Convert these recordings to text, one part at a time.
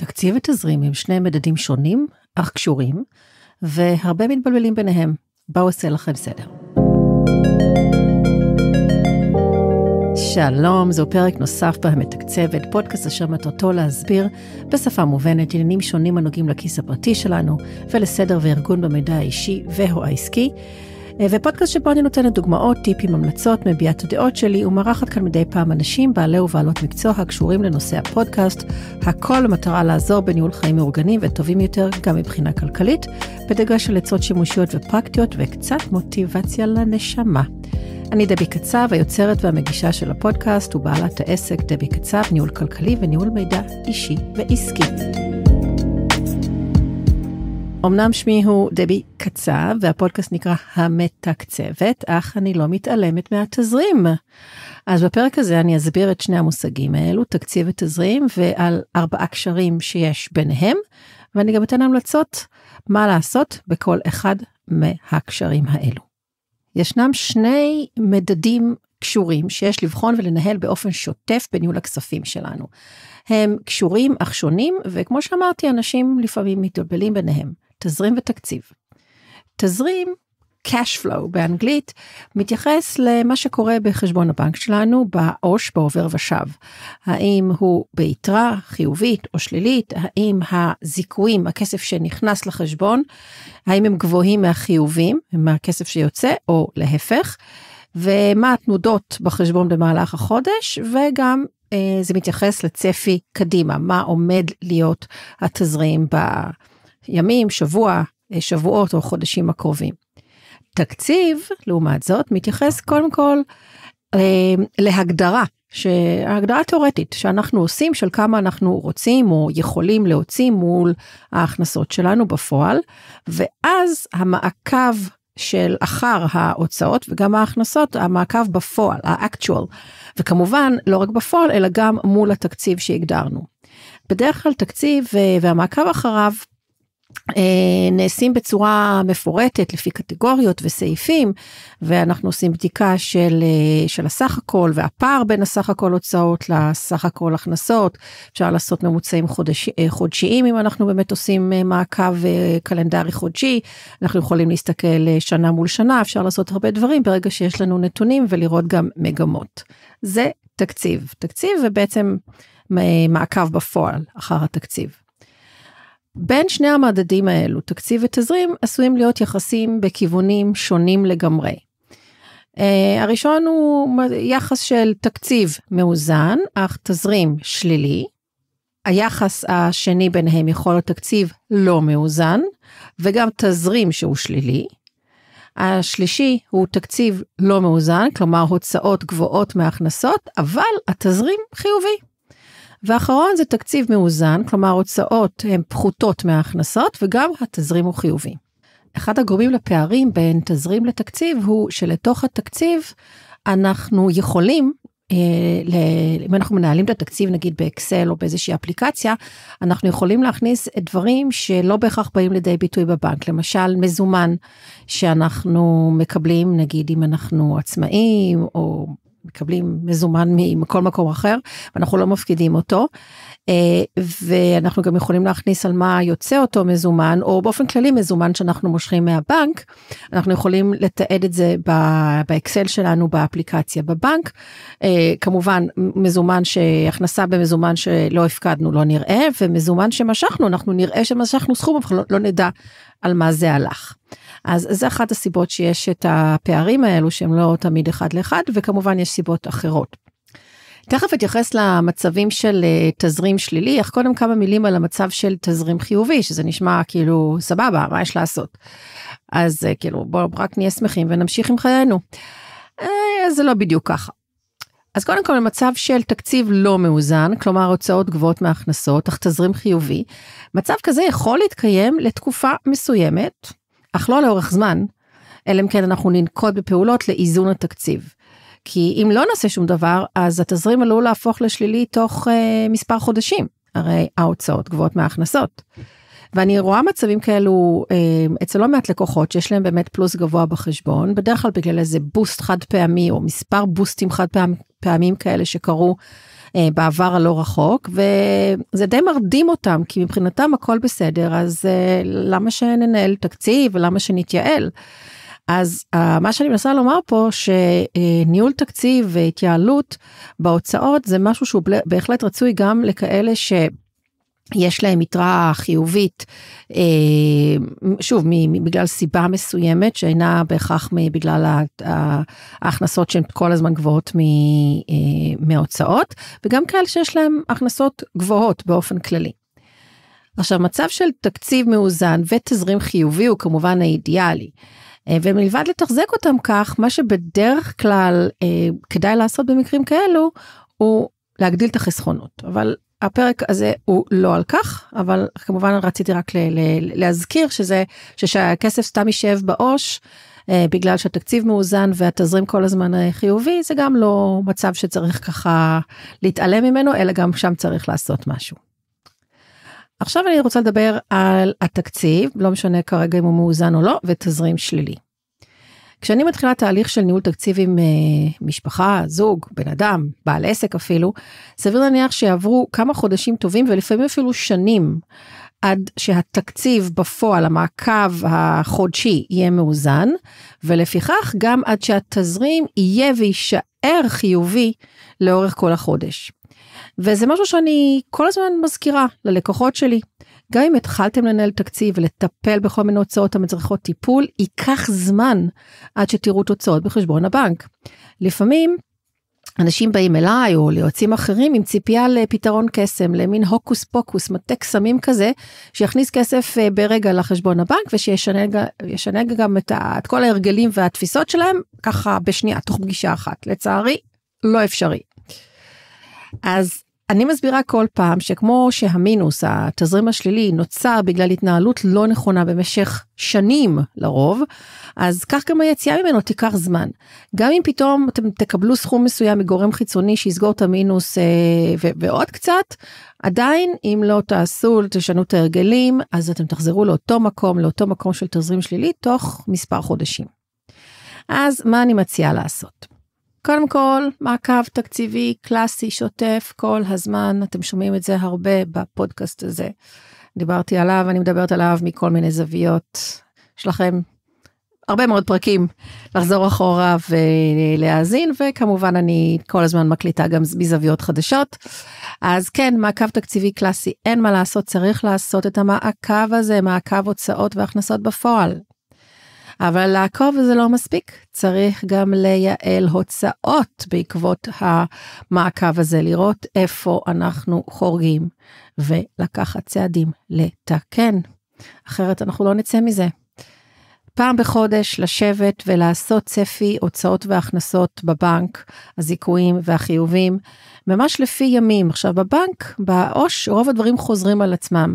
תקציב ותזרים הם שני מדדים שונים, אך קשורים, והרבה מתבלבלים ביניהם. בואו עושה לכם סדר. שלום, זהו פרק נוסף במתקצבת, פודקאסט אשר מטרתו להסביר בשפה מובנת עניינים שונים הנוגעים לכיס הפרטי שלנו ולסדר וארגון במידע האישי והו העסקי, אה, ופודקאסט שבו אני נותנת דוגמאות, טיפים, המלצות, מביעה את הדעות שלי ומארחת כאן מדי פעם אנשים, בעלי ובעלות מקצוע הקשורים לנושא הפודקאסט, הכל במטרה לעזור בניהול חיים מאורגנים וטובים יותר גם מבחינה כלכלית, בדגש על עצות שימושיות ופרקטיות וקצת מוטיבציה לנשמה. אני דבי קצב, היוצרת והמגישה של הפודקאסט ובעלת העסק דבי קצב, ניהול כלכלי וניהול מידע אישי ועסקי. אמנם שמי הוא דבי קצב והפודקאסט נקרא המתקצבת, אך אני לא מתעלמת מהתזרים. אז בפרק הזה אני אסביר את שני המושגים האלו, תקציב ותזרים, ועל ארבעה קשרים שיש ביניהם, ואני גם אתן המלצות מה לעשות בכל אחד מהקשרים האלו. ישנם שני מדדים קשורים שיש לבחון ולנהל באופן שוטף בניהול הכספים שלנו. הם קשורים אך שונים, וכמו שאמרתי, אנשים לפעמים מתבלבלים ביניהם. תזרים ותקציב. תזרים, cash flow באנגלית, מתייחס למה שקורה בחשבון הבנק שלנו בעו"ש, בעובר ושב. האם הוא ביתרה חיובית או שלילית, האם הזיכויים, הכסף שנכנס לחשבון, האם הם גבוהים מהחיובים, מהכסף שיוצא, או להפך. ומה התנודות בחשבון במהלך החודש, וגם אה, זה מתייחס לצפי קדימה, מה עומד להיות התזרים ימים, שבוע, אה, שבועות או חודשים הקרובים. תקציב, לעומת זאת, מתייחס קודם כל אה, להגדרה, שהגדרה תיאורטית שאנחנו עושים של כמה אנחנו רוצים או יכולים להוציא מול ההכנסות שלנו בפועל, ואז המעקב של אחר ההוצאות וגם ההכנסות, המעקב בפועל, ה-actual, וכמובן לא רק בפועל אלא גם מול התקציב שהגדרנו. בדרך כלל תקציב אה, והמעקב אחריו אה, נעשים בצורה מפורטת לפי קטגוריות וסעיפים ואנחנו עושים בדיקה של, אה, של הסך הכל והפער בין הסך הכל הוצאות לסך הכל הכנסות. אפשר לעשות ממוצעים חודש, אה, חודשיים אם אנחנו באמת עושים מעקב קלנדרי חודשי. אנחנו יכולים להסתכל שנה מול שנה, אפשר לעשות הרבה דברים ברגע שיש לנו נתונים ולראות גם מגמות. זה תקציב. תקציב ובעצם מעקב בפועל אחר התקציב. בין שני המדדים האלו, תקציב ותזרים, עשויים להיות יחסים בכיוונים שונים לגמרי. Uh, הראשון הוא יחס של תקציב מאוזן, אך תזרים שלילי. היחס השני ביניהם יכול להיות תקציב לא מאוזן, וגם תזרים שהוא שלילי. השלישי הוא תקציב לא מאוזן, כלומר הוצאות גבוהות מהכנסות, אבל התזרים חיובי. ואחרון זה תקציב מאוזן, כלומר הוצאות הן פחותות מההכנסות וגם התזרים הוא חיובי. אחד הגורמים לפערים בין תזרים לתקציב הוא שלתוך התקציב אנחנו יכולים אה, אם אנחנו מנהלים את התקציב נגיד באקסל או באיזושהי אפליקציה, אנחנו יכולים להכניס את דברים שלא בהכרח באים לידי ביטוי בבנק, למשל מזומן שאנחנו מקבלים נגיד אם אנחנו עצמאים או מקבלים מזומן מכל מקום אחר, ואנחנו לא מפקידים אותו, אה, ואנחנו גם יכולים להכניס על מה יוצא אותו מזומן, או באופן כללי מזומן שאנחנו מושכים מהבנק, אנחנו יכולים לתעד את זה באקסל שלנו באפליקציה בבנק. אה, כמובן, מזומן שהכנסה במזומן שלא הפקדנו לא נראה, ומזומן שמשכנו, אנחנו נראה שמשכנו סכום, אבל לא, לא נדע על מה זה הלך. אז זה אחת הסיבות שיש את הפערים האלו שהם לא תמיד אחד לאחד, וכמובן יש סיבות אחרות. תכף אתייחס למצבים של אה, תזרים שלילי, אך קודם כמה מילים על המצב של תזרים חיובי, שזה נשמע כאילו סבבה, מה יש לעשות? אז אה, כאילו בואו רק נהיה שמחים ונמשיך עם חיינו. אה, זה לא בדיוק ככה. אז קודם כל מצב של תקציב לא מאוזן, כלומר הוצאות גבוהות מהכנסות, אך תזרים חיובי, מצב כזה יכול להתקיים לתקופה מסוימת, אך לא לאורך זמן, אלא אם כן אנחנו ננקוט בפעולות לאיזון התקציב. כי אם לא נעשה שום דבר, אז התזרים עלול להפוך לשלילי תוך אה, מספר חודשים. הרי ההוצאות גבוהות מההכנסות. ואני רואה מצבים כאלו אה, אצל לא מעט לקוחות שיש להם באמת פלוס גבוה בחשבון, בדרך כלל בגלל איזה בוסט חד פעמי או מספר בוסטים חד פעמ, פעמים כאלה שקרו אה, בעבר הלא רחוק, וזה די מרדים אותם, כי מבחינתם הכל בסדר, אז אה, למה שננהל תקציב ולמה שנתייעל? אז מה שאני מנסה לומר פה שניהול תקציב והתייעלות בהוצאות זה משהו שהוא בהחלט רצוי גם לכאלה ש... יש להם יתרה חיובית, אה, שוב, בגלל סיבה מסוימת שאינה בהכרח בגלל ההכנסות שהן כל הזמן גבוהות אה, מהוצאות, וגם כאלה שיש להם הכנסות גבוהות באופן כללי. עכשיו, מצב של תקציב מאוזן ותזרים חיובי הוא כמובן האידיאלי. אה, ומלבד לתחזק אותם כך, מה שבדרך כלל כדאי לעשות במקרים כאלו, הוא להגדיל את החסכונות. אבל הפרק הזה הוא לא על כך אבל כמובן רציתי רק ל- ל- להזכיר שזה שהכסף סתם יישב בעו"ש אה, בגלל שהתקציב מאוזן והתזרים כל הזמן אה, חיובי זה גם לא מצב שצריך ככה להתעלם ממנו אלא גם שם צריך לעשות משהו. עכשיו אני רוצה לדבר על התקציב לא משנה כרגע אם הוא מאוזן או לא ותזרים שלילי. כשאני מתחילה תהליך של ניהול תקציב עם אה, משפחה, זוג, בן אדם, בעל עסק אפילו, סביר להניח שיעברו כמה חודשים טובים ולפעמים אפילו שנים עד שהתקציב בפועל, המעקב החודשי, יהיה מאוזן, ולפיכך גם עד שהתזרים יהיה ויישאר חיובי לאורך כל החודש. וזה משהו שאני כל הזמן מזכירה ללקוחות שלי. גם אם התחלתם לנהל תקציב ולטפל בכל מיני הוצאות המצריכות טיפול, ייקח זמן עד שתראו תוצאות בחשבון הבנק. לפעמים אנשים באים אליי או ליועצים אחרים עם ציפייה לפתרון קסם, למין הוקוס פוקוס, מטה קסמים כזה, שיכניס כסף אה, ברגע לחשבון הבנק ושישנה גם את, ה, את כל ההרגלים והתפיסות שלהם, ככה בשנייה, תוך פגישה אחת. לצערי, לא אפשרי. אז אני מסבירה כל פעם שכמו שהמינוס, התזרים השלילי, נוצר בגלל התנהלות לא נכונה במשך שנים לרוב, אז כך גם היציאה ממנו תיקח זמן. גם אם פתאום אתם תקבלו סכום מסוים מגורם חיצוני שיסגור את המינוס אה, ו- ועוד קצת, עדיין אם לא תעשו, לא תשנו את ההרגלים, אז אתם תחזרו לאותו מקום, לאותו מקום של תזרים שלילי, תוך מספר חודשים. אז מה אני מציעה לעשות? קודם כל, מעקב תקציבי קלאסי שוטף כל הזמן, אתם שומעים את זה הרבה בפודקאסט הזה. דיברתי עליו, אני מדברת עליו מכל מיני זוויות. יש לכם הרבה מאוד פרקים לחזור אחורה ולהאזין, וכמובן אני כל הזמן מקליטה גם מזוויות חדשות. אז כן, מעקב תקציבי קלאסי, אין מה לעשות, צריך לעשות את המעקב הזה, מעקב הוצאות והכנסות בפועל. אבל לעקוב זה לא מספיק, צריך גם לייעל הוצאות בעקבות המעקב הזה, לראות איפה אנחנו חורגים ולקחת צעדים לתקן, אחרת אנחנו לא נצא מזה. פעם בחודש לשבת ולעשות צפי הוצאות והכנסות בבנק, הזיכויים והחיובים, ממש לפי ימים. עכשיו בבנק, בעו"ש, רוב הדברים חוזרים על עצמם.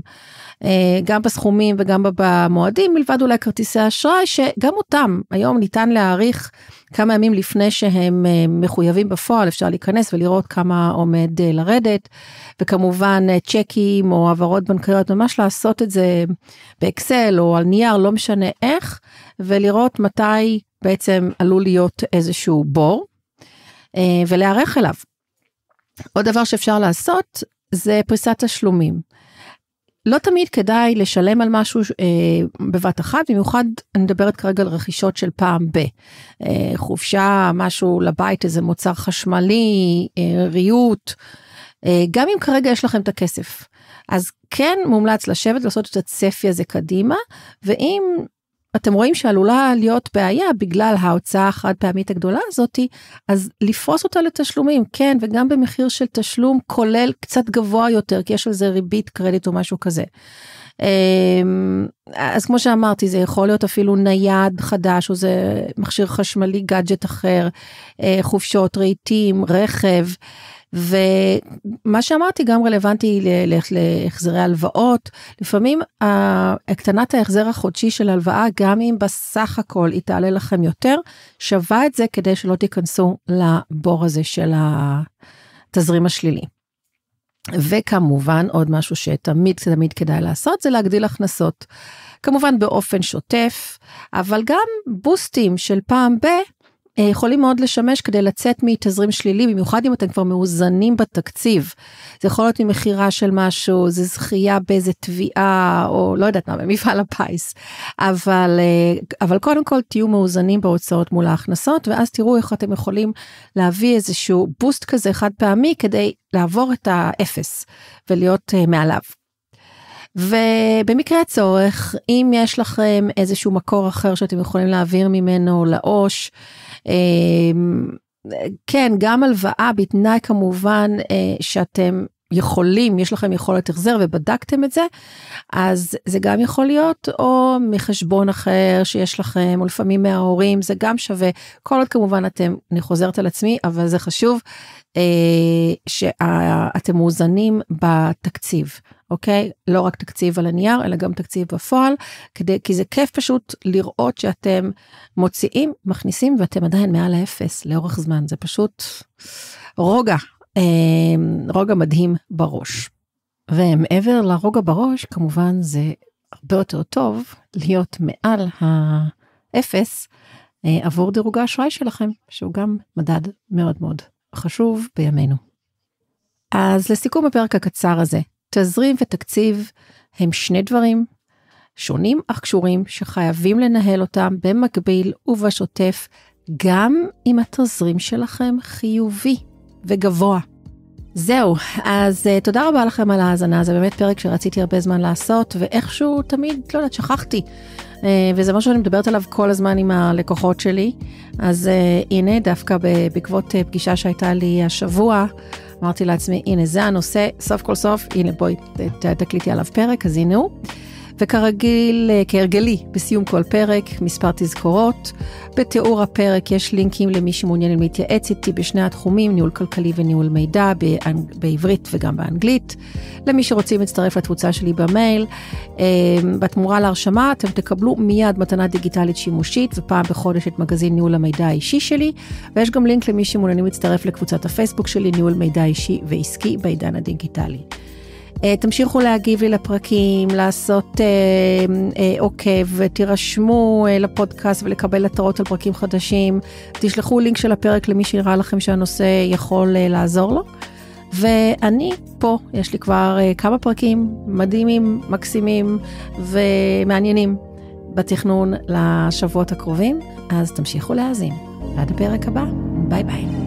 אה, גם בסכומים וגם במועדים, מלבד אולי כרטיסי אשראי, שגם אותם היום ניתן להעריך כמה ימים לפני שהם אה, מחויבים בפועל אפשר להיכנס ולראות כמה עומד אה, לרדת וכמובן אה, צ'קים או העברות בנקאיות ממש לעשות את זה באקסל או על נייר לא משנה איך ולראות מתי בעצם עלול להיות איזשהו בור ולהיערך אליו. עוד דבר שאפשר לעשות זה פריסת תשלומים. לא תמיד כדאי לשלם על משהו אה, בבת אחת, במיוחד אני מדברת כרגע על רכישות של פעם ב. אה, חופשה, משהו לבית, איזה מוצר חשמלי, אה, ריהוט, אה, גם אם כרגע יש לכם את הכסף. אז כן מומלץ לשבת לעשות את הצפי הזה קדימה, ואם אתם רואים שעלולה להיות בעיה בגלל ההוצאה החד פעמית הגדולה הזאתי, אז לפרוס אותה לתשלומים, כן, וגם במחיר של תשלום כולל קצת גבוה יותר, כי יש על זה ריבית קרדיט או משהו כזה. אמ, אז כמו שאמרתי, זה יכול להיות אפילו נייד חדש, או זה מכשיר חשמלי, גאדג'ט אחר, אה, חופשות, רהיטים, רכב. ומה שאמרתי גם רלוונטי להחזרי הלוואות, לפעמים הקטנת ההחזר החודשי של הלוואה, גם אם בסך הכל היא תעלה לכם יותר, שווה את זה כדי שלא תיכנסו לבור הזה של התזרים השלילי. וכמובן עוד משהו שתמיד תמיד כדאי לעשות זה להגדיל הכנסות. כמובן באופן שוטף, אבל גם בוסטים של פעם ב... אה, יכולים מאוד לשמש כדי לצאת מתזרים שלילי, במיוחד אם אתם כבר מאוזנים בתקציב. זה יכול להיות ממכירה של משהו, זה זכייה באיזה תביעה, או לא יודעת מה, במפעל הפיס. אבל, אה, אבל קודם כל תהיו מאוזנים בהוצאות מול ההכנסות, ואז תראו איך אתם יכולים להביא איזשהו בוסט כזה חד פעמי כדי לעבור את האפס ולהיות אה, מעליו. ובמקרה הצורך, אם יש לכם איזשהו מקור אחר שאתם יכולים להעביר ממנו לעו"ש, אמ, כן, גם הלוואה בתנאי כמובן אה, שאתם יכולים, יש לכם יכולת החזר ובדקתם את זה, אז זה גם יכול להיות, או מחשבון אחר שיש לכם, או לפעמים מההורים, זה גם שווה. כל עוד כמובן אתם, אני חוזרת על עצמי, אבל זה חשוב, אה, שאתם מאוזנים בתקציב. אוקיי? לא רק תקציב על הנייר, אלא גם תקציב בפועל, כדי, כי זה כיף פשוט לראות שאתם מוציאים, מכניסים, ואתם עדיין מעל האפס לאורך זמן. זה פשוט רוגע, אה, רוגע מדהים בראש. ומעבר לרוגע בראש, כמובן זה הרבה יותר טוב להיות מעל האפס אה, עבור דירוג האשראי שלכם, שהוא גם מדד מאוד מאוד חשוב בימינו. אז לסיכום הפרק הקצר הזה, תזרים ותקציב הם שני דברים שונים אך קשורים שחייבים לנהל אותם במקביל ובשוטף, גם אם התזרים שלכם חיובי וגבוה. זהו, אז uh, תודה רבה לכם על ההאזנה, זה באמת פרק שרציתי הרבה זמן לעשות, ואיכשהו תמיד, לא יודעת, שכחתי. Uh, וזה משהו שאני מדברת עליו כל הזמן עם הלקוחות שלי. אז uh, הנה, דווקא בעקבות uh, פגישה שהייתה לי השבוע, אמרתי לעצמי, הנה זה הנושא, סוף כל סוף, הנה בואי תקליטי עליו פרק, אז הנה הוא. וכרגיל, אה, כהרגלי, בסיום כל פרק, מספר תזכורות. בתיאור הפרק יש לינקים למי שמעוניין להתייעץ איתי בשני התחומים, ניהול כלכלי וניהול מידע, באנג... בעברית וגם באנגלית. למי שרוצים להצטרף לתבוצה שלי במייל, אה, בתמורה להרשמה אתם תקבלו מיד מתנה דיגיטלית שימושית, ופעם בחודש את מגזין ניהול המידע האישי שלי, ויש גם לינק למי שמעוניינים להצטרף לקבוצת הפייסבוק שלי, ניהול מידע אישי ועסקי בעידן הדיגיטלי. אה, תמשיכו להגיב לי לפרקים, לעשות עוקב, אה, אה, אוקיי, תירשמו לפודקאסט ולקבל התראות על פרקים חדשים. תשלחו לינק של הפרק למי שנראה לכם שהנושא יכול לעזור לו. ואני פה, יש לי כבר כמה פרקים מדהימים, מקסימים ומעניינים בתכנון לשבועות הקרובים, אז תמשיכו להאזין. עד הפרק הבא, ביי ביי.